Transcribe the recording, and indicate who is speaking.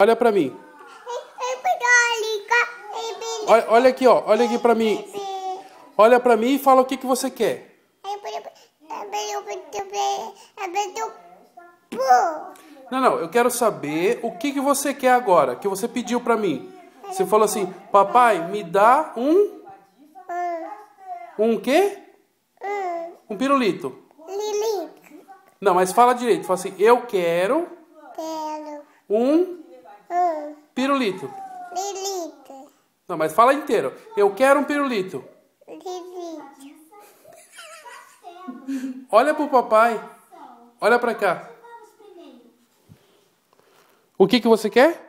Speaker 1: Olha pra mim. Olha, olha aqui, ó. Olha aqui pra mim. Olha pra mim e fala o que, que você quer.
Speaker 2: É é
Speaker 1: não, não. Eu quero saber o que, que você quer agora, que você pediu pra mim. Você falou assim, papai, me dá um... Ah. Um quê? Ah. Um pirulito. Não, mas fala direito. Fala assim, eu quero...
Speaker 2: Quero.
Speaker 1: Um pirulito.
Speaker 2: Pirulito.
Speaker 1: Não, mas fala inteiro. Eu quero um pirulito.
Speaker 2: Pirulito.
Speaker 1: Olha pro papai. Olha para cá.
Speaker 3: O que, que você quer?